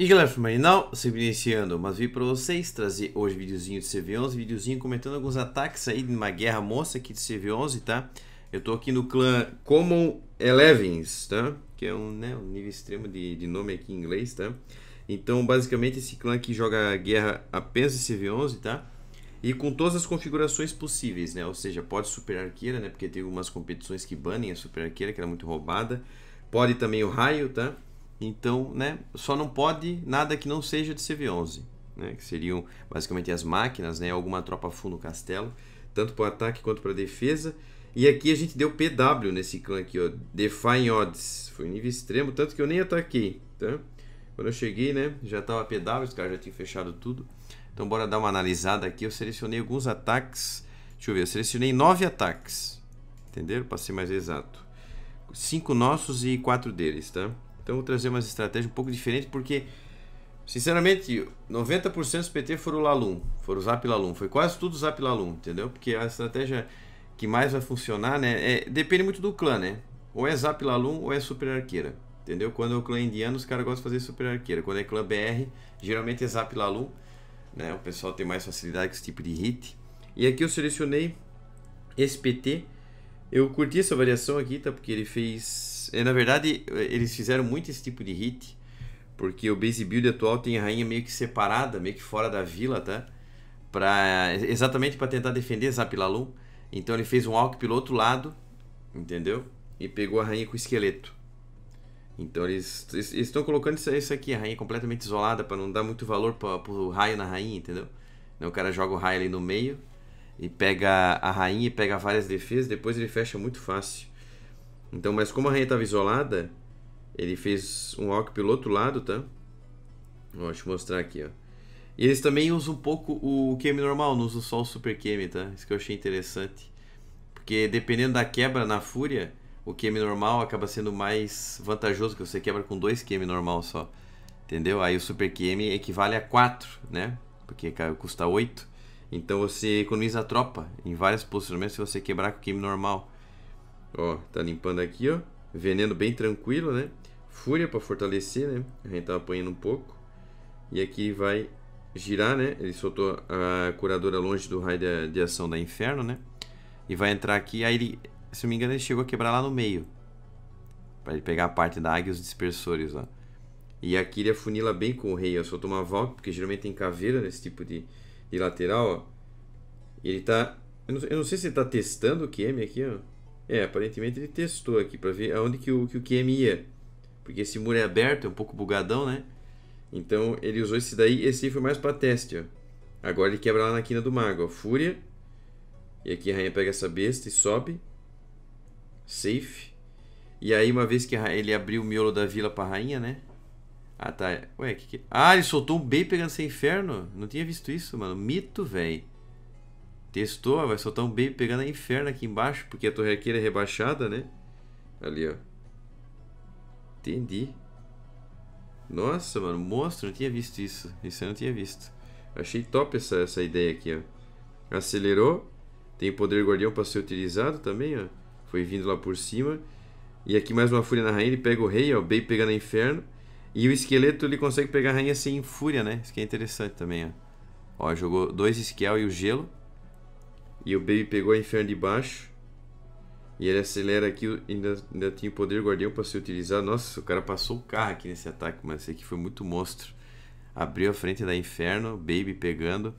E galera, Fumarinal, sempre iniciando, mas vim para vocês trazer hoje videozinho de CV11, videozinho comentando alguns ataques aí de uma guerra moça aqui de CV11, tá? Eu tô aqui no clã Common Elevens, tá? Que é um, né, um nível extremo de, de nome aqui em inglês, tá? Então, basicamente, esse clã aqui joga guerra apenas de CV11, tá? E com todas as configurações possíveis, né? Ou seja, pode super arqueira, né? Porque tem algumas competições que banem a super arqueira, que era é muito roubada. Pode também o raio, tá? Então, né, só não pode nada que não seja de CV11, né, que seriam basicamente as máquinas, né, alguma tropa full no castelo, tanto para ataque quanto para defesa. E aqui a gente deu PW nesse clã aqui, ó, Define Odds. Foi nível extremo, tanto que eu nem ataquei, tá? Quando eu cheguei, né, já estava PW, os caras já tinham fechado tudo. Então bora dar uma analisada aqui, eu selecionei alguns ataques, deixa eu ver, eu selecionei nove ataques, entenderam? Para ser mais exato. Cinco nossos e quatro deles, tá? Então eu vou trazer uma estratégia um pouco diferente porque, sinceramente, 90% dos PT foram o Lalum, foram o Zap Lalum. Foi quase tudo Zap Lalum, entendeu? Porque a estratégia que mais vai funcionar, né? É, depende muito do clã, né? Ou é Zap Lalum ou é Super Arqueira. Entendeu? Quando é o clã indiano, os caras gostam de fazer Super Arqueira. Quando é clã BR, geralmente é Zap Lalum. Né? O pessoal tem mais facilidade com esse tipo de hit. E aqui eu selecionei esse PT. Eu curti essa variação aqui, tá? Porque ele fez mas, na verdade, eles fizeram muito esse tipo de hit, porque o base build atual tem a rainha meio que separada, meio que fora da vila, tá? Pra, exatamente para tentar defender Zapilalum. Então ele fez um walk pelo outro lado, entendeu? E pegou a rainha com o esqueleto. Então eles estão colocando isso, aqui, a rainha completamente isolada, para não dar muito valor para pro raio na rainha, entendeu? Então, o cara joga o raio ali no meio e pega a rainha e pega várias defesas, depois ele fecha muito fácil. Então, mas como a rainha estava isolada, ele fez um walk pelo outro lado, tá? Vou deixa eu mostrar aqui, ó. E eles também usam um pouco o queime normal, não usam só o Super queime, tá? Isso que eu achei interessante. Porque dependendo da quebra na fúria, o queime normal acaba sendo mais vantajoso, que você quebra com dois queime normal só. Entendeu? Aí o Super queime equivale a quatro, né? Porque custa oito. Então você economiza a tropa em vários posicionamentos se você quebrar com o Kame normal. Ó, tá limpando aqui, ó. Veneno bem tranquilo, né? Fúria para fortalecer, né? A gente tá apanhando um pouco. E aqui vai girar, né? Ele soltou a curadora longe do raio de, de ação da inferno, né? E vai entrar aqui. Aí ele, se não me engano, ele chegou a quebrar lá no meio. para ele pegar a parte da águia e os dispersores, ó. E aqui ele afunila bem com o rei, ó. Soltou uma valk, porque geralmente tem caveira nesse tipo de, de lateral, ó. Ele tá... Eu não, eu não sei se ele tá testando o QM aqui, ó. É, aparentemente ele testou aqui para ver aonde que o, que o QM ia. Porque esse muro é aberto, é um pouco bugadão, né? Então ele usou esse daí, esse foi mais para teste, ó. Agora ele quebra lá na quina do mago, ó. Fúria. E aqui a rainha pega essa besta e sobe. Safe. E aí uma vez que ele abriu o miolo da vila pra rainha, né? Ah, tá. Ué, que que... Ah, ele soltou um bem pegando sem inferno? Não tinha visto isso, mano. Mito, velho. Testou, ah, vai soltar um baby pegando a inferno aqui embaixo, porque a torre arqueira é rebaixada, né? Ali, ó. Entendi. Nossa, mano, monstro, não tinha visto isso. Isso eu não tinha visto. Achei top essa, essa ideia aqui, ó. Acelerou. Tem poder guardião para ser utilizado também, ó. Foi vindo lá por cima. E aqui mais uma fúria na rainha, ele pega o rei, ó. O Bey pegando a inferno. E o esqueleto ele consegue pegar a rainha sem fúria, né? Isso que é interessante também, ó. Ó, jogou dois esquial e o gelo. E o Baby pegou a Inferno de baixo. E ele acelera aqui, ainda, ainda tinha o poder guardião para ser utilizado. Nossa, o cara passou o carro aqui nesse ataque, mas esse aqui foi muito monstro. Abriu a frente da Inferno, Baby pegando.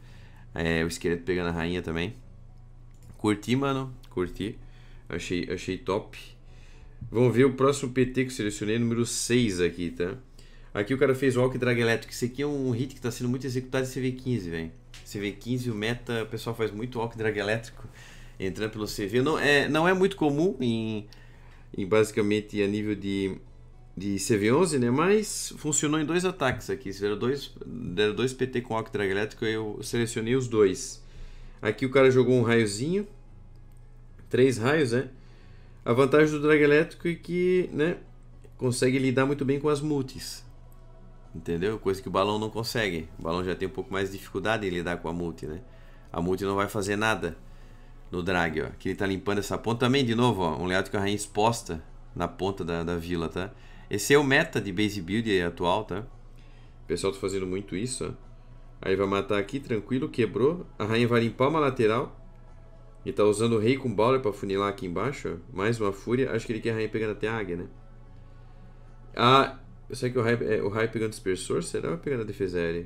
É, o esqueleto pegando a rainha também. Curti, mano. Curti. Achei, achei top. Vamos ver o próximo PT que eu selecionei, número 6 aqui, tá? Aqui o cara fez o Walk Drag Electric. Esse aqui é um hit que está sendo muito executado em CV15, velho. CV15, o Meta, o pessoal faz muito walk drag elétrico entrando pelo CV. Não é, não é muito comum em, em basicamente a nível de, de CV11, né? Mas funcionou em dois ataques aqui. deram dois, deram dois PT com walk drag elétrico, eu selecionei os dois. Aqui o cara jogou um raiozinho, três raios, né? A vantagem do drag elétrico é que, né, consegue lidar muito bem com as multis. Entendeu? Coisa que o balão não consegue. O balão já tem um pouco mais de dificuldade em lidar com a multi, né? A multi não vai fazer nada no drag, ó. Aqui ele tá limpando essa ponta também de novo, ó. Um layout com a rainha exposta na ponta da, da vila, tá? Esse é o meta de base build atual, tá? O pessoal tá fazendo muito isso, ó. Aí vai matar aqui, tranquilo, quebrou. A rainha vai limpar uma lateral. Ele tá usando o rei com bowler pra funilar aqui embaixo, ó. Mais uma fúria. Acho que ele quer a rainha pegando até a águia, né? Ah, eu sei que o raio, é, o raio pegando dispersor, será ou pegar na defesa aérea?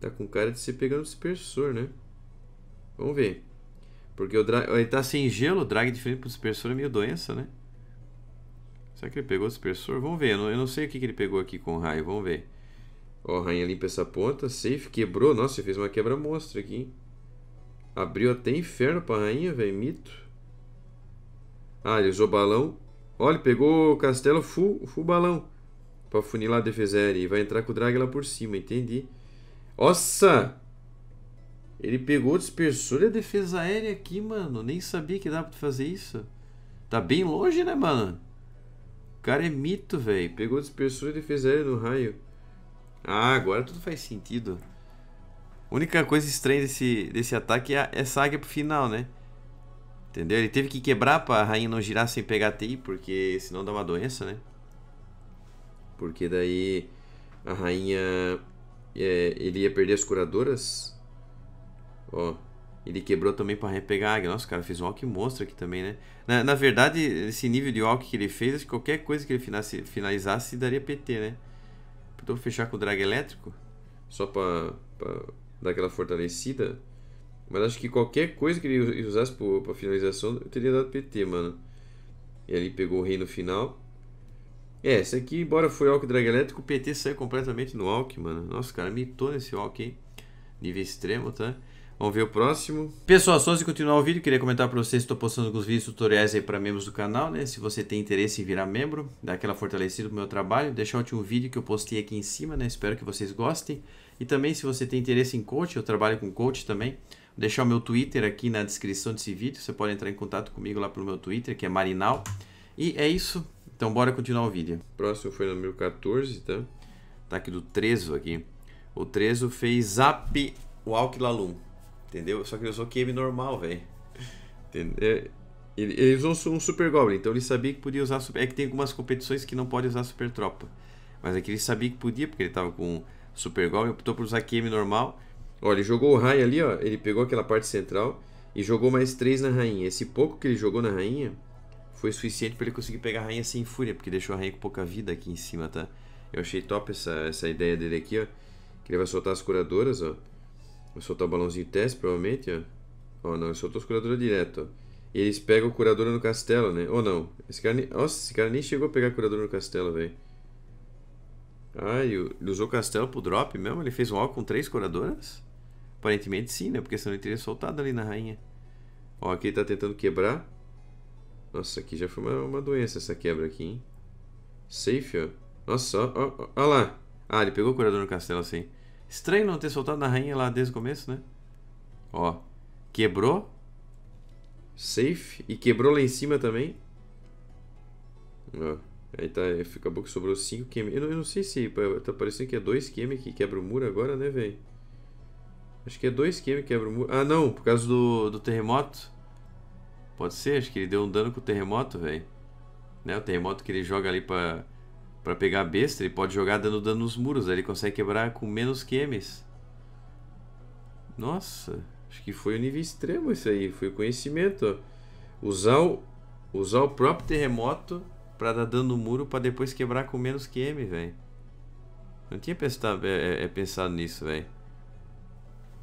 Tá com cara de ser pegando dispersor, né? Vamos ver. Porque o drag, ele tá sem gelo, o drag diferente pro dispersor é meio doença, né? Será que ele pegou o dispersor? Vamos ver, eu não, eu não sei o que, que ele pegou aqui com o raio, vamos ver. Ó, a rainha limpa essa ponta, safe, quebrou. Nossa, ele fez uma quebra monstra aqui, hein? Abriu até inferno pra rainha, velho, mito. Ah, ele usou balão. Olha, ele pegou o castelo full, full balão. Pra funilar a defesa aérea. E vai entrar com o drag lá por cima, entendi. Nossa! Ele pegou o dispersor e a é defesa aérea aqui, mano. Nem sabia que dava pra fazer isso. Tá bem longe, né, mano? O cara é mito, velho. Pegou o dispersor e é defesa aérea no raio. Ah, agora tudo faz sentido. A única coisa estranha desse, desse ataque é essa águia pro final, né? Entendeu? Ele teve que quebrar pra rainha não girar sem pegar a TI, porque senão dá uma doença, né? Porque daí a rainha. É, ele ia perder as curadoras. Ó. Ele quebrou também para pegar a águia. Nossa, cara, fez um walk monstro aqui também, né? Na, na verdade, esse nível de walk que ele fez, acho que qualquer coisa que ele finalizasse, finalizasse daria PT, né? Então fechar com o drag elétrico. Só para dar aquela fortalecida. Mas acho que qualquer coisa que ele usasse para finalização teria dado PT, mano. E ali pegou o rei no final. É, esse aqui, embora foi Alck Drag Elétrico, o PT saiu completamente no Alck, mano. Nossa, cara, mitou nesse Alck, hein? Nível extremo, tá? Vamos ver o próximo. Pessoal, só antes de continuar o vídeo, queria comentar para vocês, estou postando alguns vídeos tutoriais aí para membros do canal, né? Se você tem interesse em virar membro, dar aquela fortalecida pro meu trabalho, deixar o último vídeo que eu postei aqui em cima, né? Espero que vocês gostem. E também, se você tem interesse em coach, eu trabalho com coach também, Vou deixar o meu Twitter aqui na descrição desse vídeo, você pode entrar em contato comigo lá pelo meu Twitter, que é Marinal. E é isso. Então bora continuar o vídeo. Próximo foi número 14, tá? Tá aqui do Trezo aqui. O Trezo fez Zap Walk Lalum. Entendeu? Só que ele usou QM normal, velho. Ele, ele usou um Super Goblin, então ele sabia que podia usar super... É que tem algumas competições que não pode usar Super Tropa. Mas aqui ele sabia que podia, porque ele tava com Super Goblin, optou por usar QM normal. Olha, ele jogou o raio ali, ó. Ele pegou aquela parte central e jogou mais 3 na rainha. Esse pouco que ele jogou na rainha foi suficiente para ele conseguir pegar a rainha sem fúria, porque deixou a rainha com pouca vida aqui em cima, tá? Eu achei top essa, essa ideia dele aqui, ó. Que ele vai soltar as curadoras, ó. Vai soltar o balãozinho teste, provavelmente, ó. Ó, não, ele soltou as curadoras direto, ó. E eles pegam o curador no castelo, né? Ou não? Esse cara, nem... nossa, esse cara nem chegou a pegar a curador no castelo, velho. Ah, ele usou o castelo pro drop mesmo? Ele fez um all com três curadoras? Aparentemente sim, né? Porque senão ele teria soltado ali na rainha. Ó, aqui ele tá tentando quebrar. Nossa, isso aqui já foi uma, uma doença, essa quebra aqui, hein? Safe, ó. Nossa, ó, ó, ó lá. Ah, ele pegou o curador no castelo assim. Estranho não ter soltado na rainha lá desde o começo, né? Ó. Quebrou. Safe. E quebrou lá em cima também. Ó. Aí tá, acabou que sobrou 5 QM. Eu não, eu não, sei se tá parecendo que é 2 QM que quebra o muro agora, né, velho? Acho que é 2 QM que quebra o muro. Ah, não, por causa do, do terremoto. Pode ser, acho que ele deu um dano com o terremoto, velho. Né? O terremoto que ele joga ali pra, pra pegar a besta, ele pode jogar dando dano nos muros. Aí ele consegue quebrar com menos quemes. Nossa, acho que foi o nível extremo isso aí. Foi o conhecimento. Usar o, usar o próprio terremoto pra dar dano no muro pra depois quebrar com menos QM, velho. Não tinha pensado, é, é, é, pensado nisso, velho.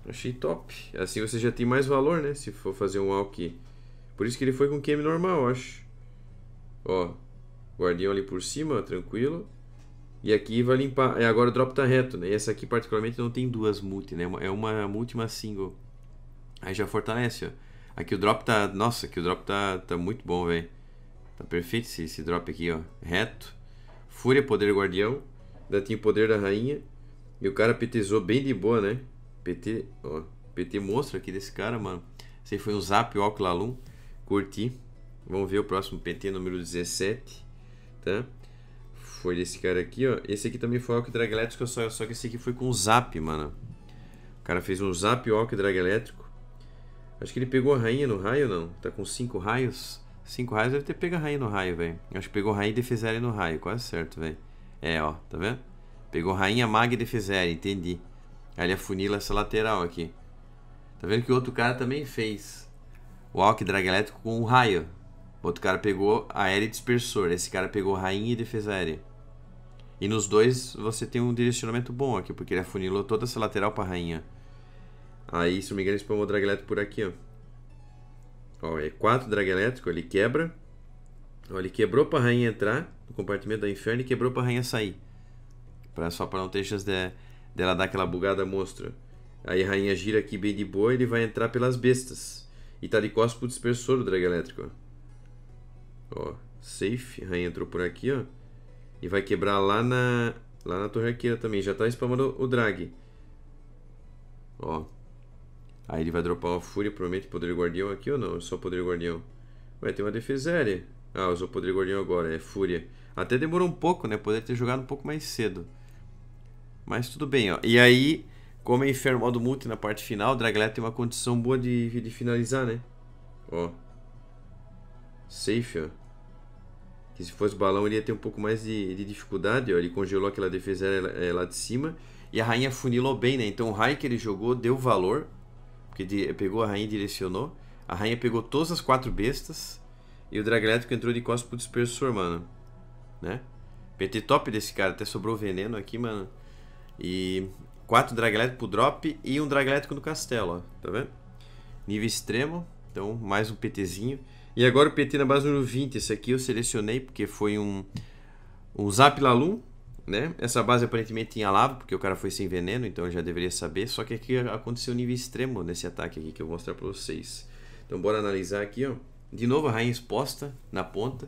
Achei top. Assim você já tem mais valor, né? Se for fazer um walk por isso que ele foi com QM normal, acho. Ó, guardião ali por cima, tranquilo. E aqui vai limpar. E agora o drop tá reto, né? E essa aqui particularmente não tem duas multi, né? É uma multi uma single. Aí já fortalece, ó. Aqui o drop tá... Nossa, aqui o drop tá, tá muito bom, velho. Tá perfeito esse, esse drop aqui, ó. Reto. Fúria, poder guardião. Ainda tinha o poder da rainha. E o cara PTzou bem de boa, né? PT, ó. PT monstro aqui desse cara, mano. Esse foi um zap, o Alclalum. Curti. Vamos ver o próximo PT número 17, tá? Foi desse cara aqui, ó. Esse aqui também foi Walk Drag Elétrico, só, só que esse aqui foi com Zap, mano. O cara fez um Zap Walk Drag Elétrico. Acho que ele pegou a rainha no raio, não? Tá com 5 raios? 5 raios deve ter pego a rainha no raio, velho. Acho que pegou rainha e defesere no raio, quase certo, velho. É, ó, tá vendo? Pegou rainha, mag e defesere, entendi. Aí ele afunila essa lateral aqui. Tá vendo que o outro cara também fez o Alck Drag Elétrico com o raio. Outro cara pegou aéreo e dispersor. Esse cara pegou rainha e defesa aérea. E nos dois você tem um direcionamento bom aqui, porque ele afunilou toda essa lateral pra rainha. Aí, se não me engano, ele spamou o drag elétrico por aqui, ó. Ó, é 4 drag elétrico, ele quebra. Ó, ele quebrou pra rainha entrar no compartimento da inferno e quebrou pra rainha sair. Pra, só pra não ter chance de, dela dar aquela bugada monstro. Aí a rainha gira aqui bem de boa ele vai entrar pelas bestas. E tá de costas pro dispersor do drag elétrico. Ó, safe. Rainha entrou por aqui, ó. E vai quebrar lá na, lá na torre arqueira também. Já tá spamando o drag. Ó. Aí ele vai dropar uma fúria, promete poder guardião aqui ou não? É só poder guardião. Ué, tem uma defesa aérea. Ah, usou poder guardião agora, é fúria. Até demorou um pouco, né? Poderia ter jogado um pouco mais cedo. Mas tudo bem, ó. E aí como é enfermo modo multi na parte final, Dragleta tem uma condição boa de, de finalizar, né? Ó. Safe, ó. Que se fosse balão ele ia ter um pouco mais de, de dificuldade, ó. Ele congelou aquela defesa é, lá de cima. E a rainha funilou bem, né? Então o raio que ele jogou deu valor. Porque de, pegou a rainha e direcionou. A rainha pegou todas as quatro bestas. E o Draglético entrou de costas pro dispersor, mano. Né? PT top desse cara. Até sobrou veneno aqui, mano. E 4 drag elétrico pro drop e um drag elétrico no castelo, ó. Tá vendo? Nível extremo. Então, mais um PTzinho. E agora o PT na base número 20. Esse aqui eu selecionei porque foi um, um Zap Lalum, né? Essa base aparentemente tinha lava, porque o cara foi sem veneno, então eu já deveria saber. Só que aqui aconteceu nível extremo nesse ataque aqui que eu vou mostrar pra vocês. Então, bora analisar aqui, ó. De novo a rainha exposta na ponta.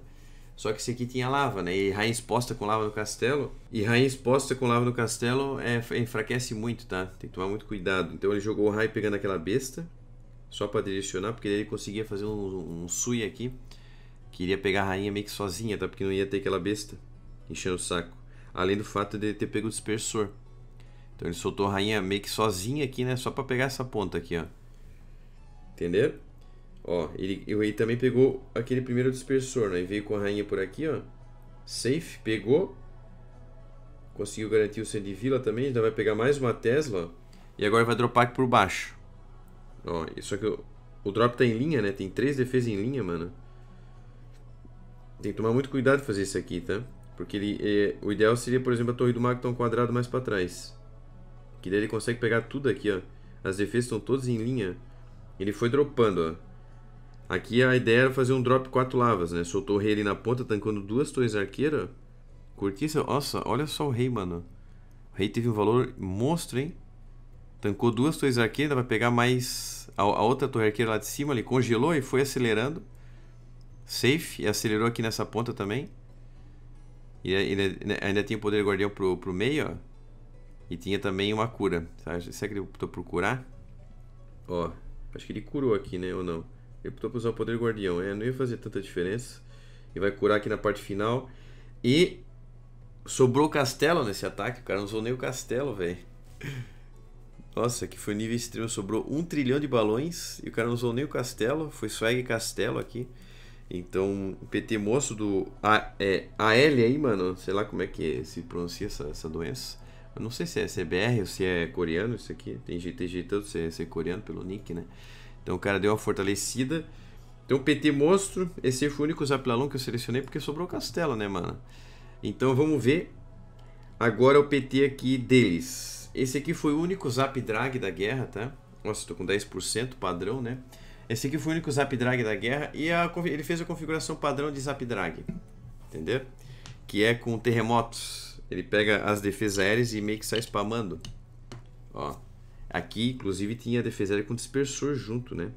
Só que esse aqui tinha lava, né? E rainha exposta com lava no castelo. E rainha exposta com lava no castelo é, enfraquece muito, tá? Tem que tomar muito cuidado. Então ele jogou o raio pegando aquela besta. Só pra direcionar, porque ele conseguia fazer um, um sui aqui. Queria pegar a rainha meio que sozinha, tá? Porque não ia ter aquela besta enchendo o saco. Além do fato de ele ter pego o dispersor. Então ele soltou a rainha meio que sozinha aqui, né? Só pra pegar essa ponta aqui, ó. Entenderam? Ó, ele, o também pegou aquele primeiro dispersor, né? E veio com a rainha por aqui, ó. Safe, pegou. Conseguiu garantir o centro de vila também. Ainda vai pegar mais uma Tesla. E agora vai dropar aqui por baixo. Ó, só que o, o drop tá em linha, né? Tem três defesas em linha, mano. Tem que tomar muito cuidado fazer isso aqui, tá? Porque ele, eh, o ideal seria, por exemplo, a torre do mago tá um quadrado mais para trás. Que daí ele consegue pegar tudo aqui, ó. As defesas estão todas em linha. Ele foi dropando, ó. Aqui a ideia era fazer um drop 4 lavas, né? Soltou o rei ali na ponta, tancando duas torres arqueiras. Curtiça, nossa, olha só o rei, mano. O rei teve um valor monstro, hein? Tancou duas torres arqueiras, vai pegar mais a, a, outra torre arqueira lá de cima. Ele congelou e foi acelerando. Safe, e acelerou aqui nessa ponta também. E ainda, né, ainda tinha o poder guardião pro, pro meio, ó. E tinha também uma cura. Sabe? Será que ele optou por curar? Ó, acho que ele curou aqui, né? Ou não? Ele optou por usar o poder guardião. É, não ia fazer tanta diferença. E vai curar aqui na parte final. E sobrou o castelo nesse ataque. O cara não usou nem o castelo, velho. Nossa, que foi nível extremo. Sobrou um trilhão de balões. E o cara não usou nem o castelo. Foi swag castelo aqui. Então, PT moço do A, é, AL aí, mano. Sei lá como é que se pronuncia essa, essa doença. Eu não sei se é, é BR ou se é coreano isso aqui. Tem jeito, tem jeito tanto é, se é coreano pelo nick, né? Então o cara deu uma fortalecida. Então PT Monstro, esse foi o único Zaplalon que eu selecionei porque sobrou o Castelo, né, mano? Então vamos ver agora o PT aqui deles. Esse aqui foi o único Zap Drag da guerra, tá? Nossa, tô com 10% padrão, né? Esse aqui foi o único Zap Drag da guerra e a, ele fez a configuração padrão de Zap Drag, entendeu? Que é com terremotos. Ele pega as defesas aéreas e meio que sai spamando. Ó, Aqui, inclusive, tinha a defesa aérea com dispersor junto, né?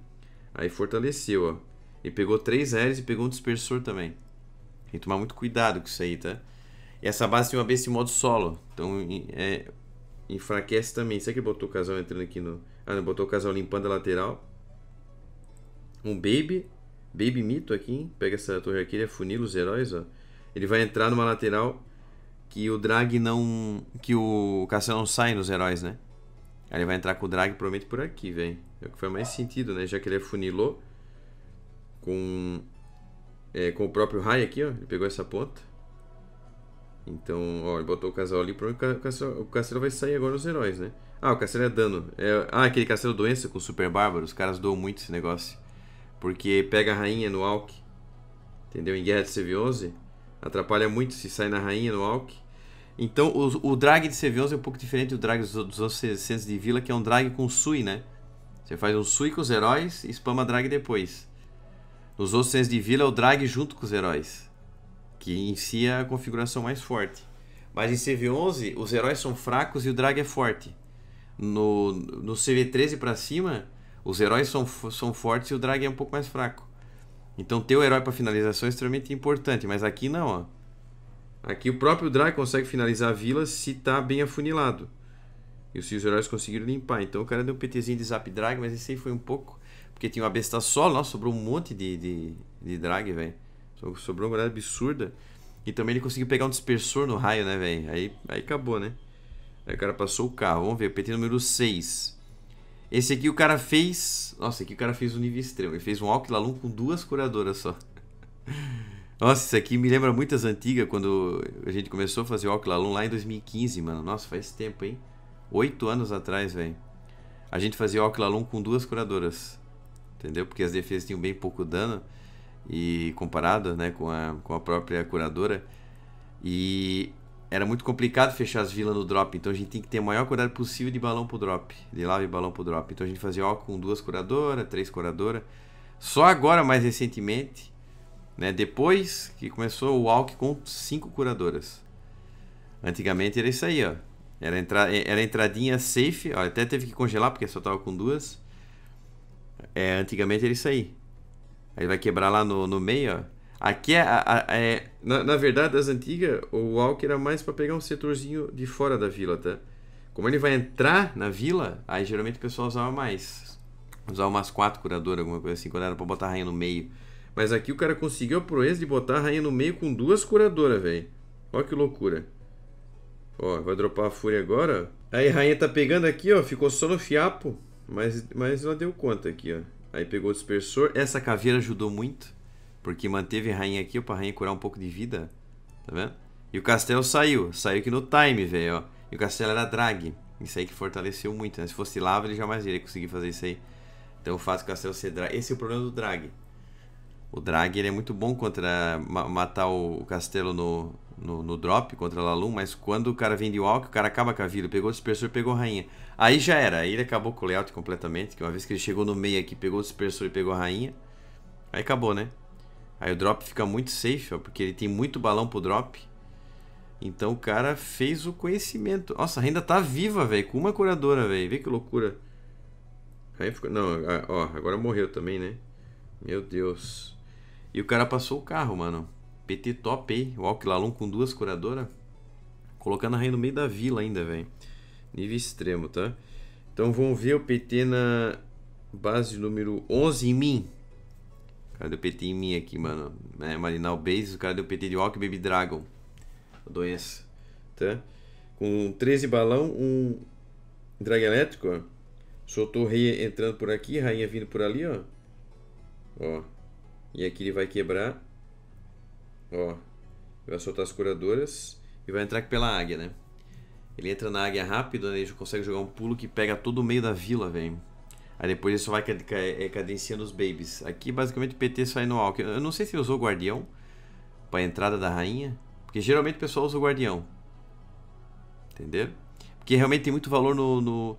Aí fortaleceu, ó. E pegou três aéreos e pegou um dispersor também. Tem que tomar muito cuidado com isso aí, tá? E essa base tem uma besta em modo solo. Então, é, enfraquece também. Será que ele botou o casal entrando aqui no... Ah, não, botou o casal limpando a lateral. Um Baby. Baby Mito aqui, hein? Pega essa torre aqui, ele afunila os heróis, ó. Ele vai entrar numa lateral que o drag não... Que o castelo não sai nos heróis, né? ele vai entrar com o drag provavelmente por aqui, velho. É o que faz mais sentido, né? Já que ele funilou com, é, com o próprio raio aqui, ó. Ele pegou essa ponta. Então, ó, ele botou o casal ali. Provavelmente o castelo, o castelo vai sair agora nos heróis, né? Ah, o castelo é dano. É, ah, aquele castelo doença com super bárbaro. Os caras doam muito esse negócio. Porque pega a rainha no alck. Entendeu? Em Guerra de CV11. Atrapalha muito se sai na rainha no alck. Então, o, o drag de CV11 é um pouco diferente do drag dos, dos anos 600 de vila, que é um drag com Sui, né? Você faz um Sui com os heróis e spama drag depois. Nos outros 600 de vila é o drag junto com os heróis, que em si é a configuração mais forte. Mas em CV11, os heróis são fracos e o drag é forte. No, no CV13 para cima, os heróis são, são fortes e o drag é um pouco mais fraco. Então ter o herói para finalização é extremamente importante, mas aqui não, ó. Aqui o próprio Dry consegue finalizar a vila se está bem afunilado. E os seus heróis conseguiram limpar. Então o cara deu um PTzinho de Zap Drag, mas esse aí foi um pouco. Porque tinha uma besta só, lá, sobrou um monte de, de, de drag, velho. Sobrou uma galera absurda. E também ele conseguiu pegar um dispersor no raio, né, velho? Aí, aí acabou, né? Aí o cara passou o carro. Vamos ver, PT número 6. Esse aqui o cara fez. Nossa, aqui o cara fez um nível extremo. Ele fez um Alquilalum com duas curadoras só. Nossa, isso aqui me lembra muitas antigas, quando a gente começou a fazer o Oclalum lá em 2015, mano. Nossa, faz tempo, hein? Oito anos atrás, velho. A gente fazia o Oclalum com duas curadoras, entendeu? Porque as defesas tinham bem pouco dano e comparado né, com, a, com a própria curadora. E era muito complicado fechar as vilas no drop, então a gente tem que ter o maior cuidado possível de balão pro drop, de lava e balão pro drop. Então a gente fazia ó com duas curadoras, três curadoras. Só agora, mais recentemente, né? Depois que começou o Walk com cinco curadoras. Antigamente era isso aí, ó. Era, entra... era entradinha safe. Ó, até teve que congelar porque só tava com duas. É, antigamente era isso aí. Aí vai quebrar lá no, no meio, ó. Aqui é, é na, na, verdade, das antigas, o Walker era mais para pegar um setorzinho de fora da vila, tá? Como ele vai entrar na vila, aí geralmente o pessoal usava mais. Usava umas quatro curadoras, alguma coisa assim, quando era pra botar a rainha no meio. Mas aqui o cara conseguiu a proeza de botar a rainha no meio com duas curadoras, velho. Ó que loucura. Ó, vai dropar a fúria agora. Aí a rainha tá pegando aqui, ó. Ficou só no fiapo. Mas, mas ela deu conta aqui, ó. Aí pegou o dispersor. Essa caveira ajudou muito. Porque manteve a rainha aqui, ó. Pra rainha curar um pouco de vida. Tá vendo? E o castelo saiu. Saiu aqui no time, velho, ó. E o castelo era drag. Isso aí que fortaleceu muito, né? Se fosse lava, ele jamais iria conseguir fazer isso aí. Então o fato do castelo ser drag... Esse é o problema do drag o Drag ele é muito bom contra ma matar o Castelo no, no, no, drop contra a Lalum, mas quando o cara vem de walk, o cara acaba com a vida, pegou o dispersor, pegou a rainha. Aí já era, aí ele acabou com o layout completamente, que uma vez que ele chegou no meio aqui, pegou o dispersor e pegou a rainha, aí acabou, né? Aí o drop fica muito safe, ó, porque ele tem muito balão pro drop. Então o cara fez o conhecimento. Nossa, ainda tá viva, velho, com uma curadora, velho. Vê que loucura. Aí ficou... Não, ó, agora morreu também, né? Meu Deus. E o cara passou o carro, mano. PT top, hein? O Lalon com duas curadoras. Colocando a rainha no meio da vila ainda, velho. Nível extremo, tá? Então vamos ver o PT na base número 11 em mim. O cara deu PT em mim aqui, mano. É, Marinal Base, o cara deu PT de Walk Baby Dragon. A doença, tá? Com 13 balão, um drag elétrico, ó. Soltou rei entrando por aqui, rainha vindo por ali, ó. Ó, e aqui ele vai quebrar. Ó. Vai soltar as curadoras. E vai entrar pela águia, né? Ele entra na águia rápido, né? Ele consegue jogar um pulo que pega todo o meio da vila, velho. Aí depois ele só vai é, cadenciando os babies. Aqui basicamente o PT sai no alck. Eu não sei se usou o guardião pra entrada da rainha. Porque geralmente o pessoal usa o guardião. Entendeu? Porque realmente tem muito valor no, no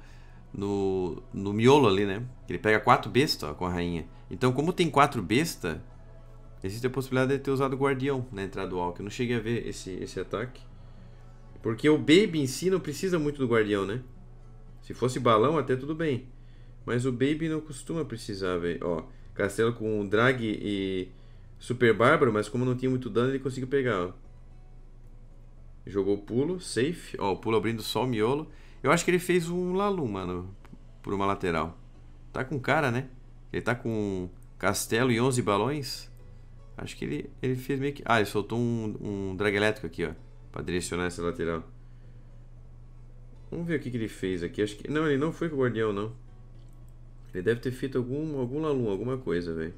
no, no miolo ali, né? Ele pega quatro bestas com a rainha. Então, como tem quatro bestas, existe a possibilidade de ter usado o guardião na entrada do Alck. Eu não cheguei a ver esse, esse ataque. Porque o Baby em si não precisa muito do guardião, né? Se fosse balão, até tudo bem. Mas o Baby não costuma precisar, velho. Ó, castelo com drag e super bárbaro, mas como não tinha muito dano, ele conseguiu pegar, ó. Jogou pulo, safe. Ó, o pulo abrindo só o miolo. Eu acho que ele fez um Lalu, mano, por uma lateral. Tá com cara, né? Ele tá com Castelo e 11 balões. Acho que ele, ele fez meio que... Ah, ele soltou um, um drag elétrico aqui, ó. Pra direcionar essa lateral. Vamos ver o que, que ele fez aqui. Acho que... Não, ele não foi com o guardião, não. Ele deve ter feito algum, algum Lalu, alguma coisa, velho.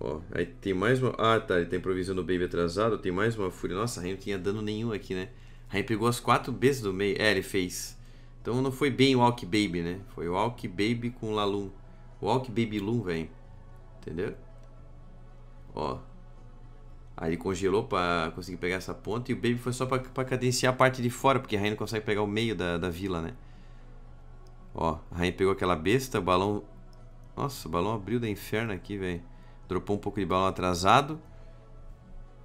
Ó, aí tem mais uma... Ah, tá, ele tá improvisando o Baby atrasado. Tem mais uma fúria. Nossa, a não tinha dano nenhum aqui, né? Aí pegou as quatro Bs do meio. É, ele fez. Então não foi bem Walk Baby, né? Foi Walk Baby com Lalum. Walk Baby Loom, velho. Entendeu? Ó. Aí ele congelou pra conseguir pegar essa ponta. E o Baby foi só pra, pra cadenciar a parte de fora. Porque a Rainha não consegue pegar o meio da, da vila, né? Ó. A Rainha pegou aquela besta. O balão... Nossa, o balão abriu da inferno aqui, velho. Dropou um pouco de balão atrasado.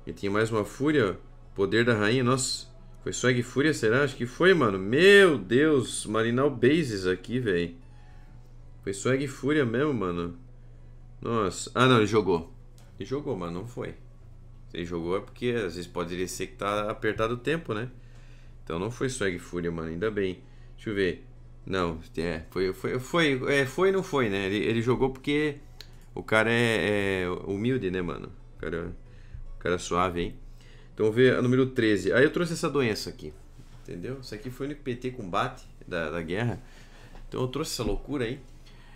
E tinha mais uma fúria, ó. Poder da Rainha. Nossa... Foi Swag Fúria, será? Acho que foi, mano. Meu Deus, Marinal Bases aqui, velho. Foi Swag Fúria mesmo, mano. Nossa. Ah, não, ele jogou. Ele jogou, mas não foi. Se ele jogou é porque às vezes pode ser que tá apertado o tempo, né? Então não foi Swag Fúria, mano. Ainda bem. Deixa eu ver. Não, é, foi, foi, foi, é, foi não foi, né? Ele, ele jogou porque o cara é, é humilde, né, mano? O cara, o cara é suave, hein? Então vê a número 13. Aí eu trouxe essa doença aqui. Entendeu? Isso aqui foi o NPT PT combate da, da guerra. Então eu trouxe essa loucura aí.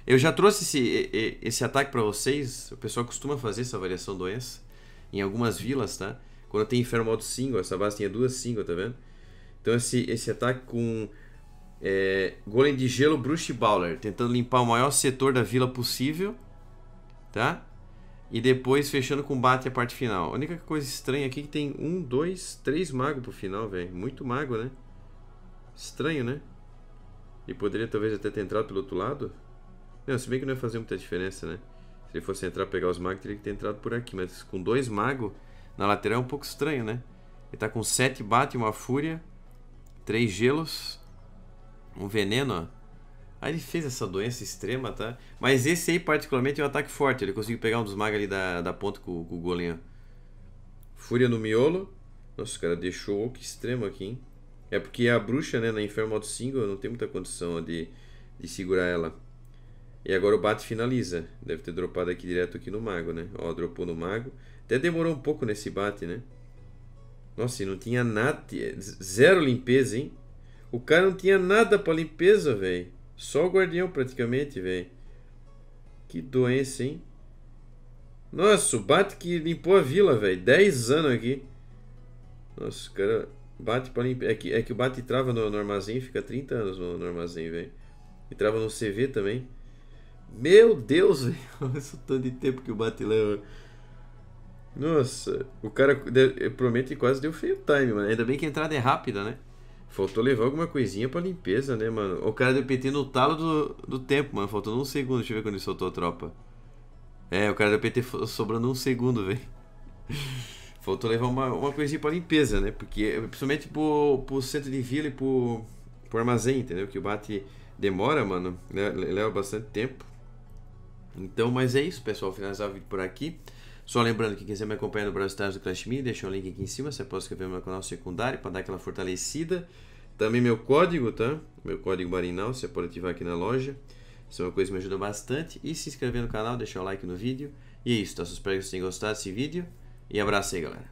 Eu já trouxe esse, esse ataque para vocês. O pessoal costuma fazer essa avaliação doença em algumas vilas, tá? Quando tem Inferno Modo Single, essa base tinha duas single, tá vendo? Então esse, esse ataque com é, Golem de Gelo, e Bowler, tentando limpar o maior setor da vila possível, tá? E depois fechando com bate a parte final. A única coisa estranha aqui é que tem um, dois, três magos pro final, velho. Muito mago, né? Estranho, né? E poderia talvez até ter entrado pelo outro lado. Não, se bem que não ia fazer muita diferença, né? Se ele fosse entrar pegar os magos, teria que ter entrado por aqui. Mas com dois magos na lateral é um pouco estranho, né? Ele tá com sete bate, uma fúria, três gelos, um veneno, ó. Aí ah, ele fez essa doença extrema, tá? Mas esse aí, particularmente, é um ataque forte. Ele conseguiu pegar um dos magos ali da, da ponta com, com o golem, Fúria no miolo. Nossa, o cara deixou o que extremo aqui, hein? É porque é a bruxa, né, na Inferno Auto 5, não tem muita condição de, de segurar ela. E agora o bate finaliza. Deve ter dropado aqui direto aqui no mago, né? Ó, dropou no mago. Até demorou um pouco nesse bate, né? Nossa, e não tinha nada... Zero limpeza, hein? O cara não tinha nada pra limpeza, velho. Só o guardião praticamente, velho. Que doença, hein? Nossa, o Bate que limpou a vila, velho. 10 anos aqui. Nossa, o cara bate pra limpar. É que, é que o Bate trava no, no armazém, fica 30 anos no, no armazém, velho. E trava no CV também. Meu Deus, velho. Olha o tanto de tempo que o Bate leva. Nossa, o cara promete quase deu feio time, mano. Ainda bem que a entrada é rápida, né? Faltou levar alguma coisinha pra limpeza, né, mano? O cara deu PT no talo do, do tempo, mano. Faltou um segundo. Deixa eu ver quando ele soltou a tropa. É, o cara deu PT sobrando um segundo, velho. Faltou levar uma, uma coisinha pra limpeza, né? Porque, principalmente pro, pro centro de vila e pro, pro armazém, entendeu? Que o bate demora, mano. Né? Leva bastante tempo. Então, mas é isso, pessoal. Finalizar o vídeo por aqui. Só lembrando que quem quiser me acompanhar no Brasil do Clash Me, deixa o link aqui em cima, você pode escrever no meu canal secundário para dar aquela fortalecida. Também meu código, tá? Meu código Barinal, você é pode ativar aqui na loja. Isso é uma coisa que me ajuda bastante. E se inscrever no canal, deixar o like no vídeo. E é isso, tá? Espero que vocês tenham gostado desse vídeo. E abraço aí, galera.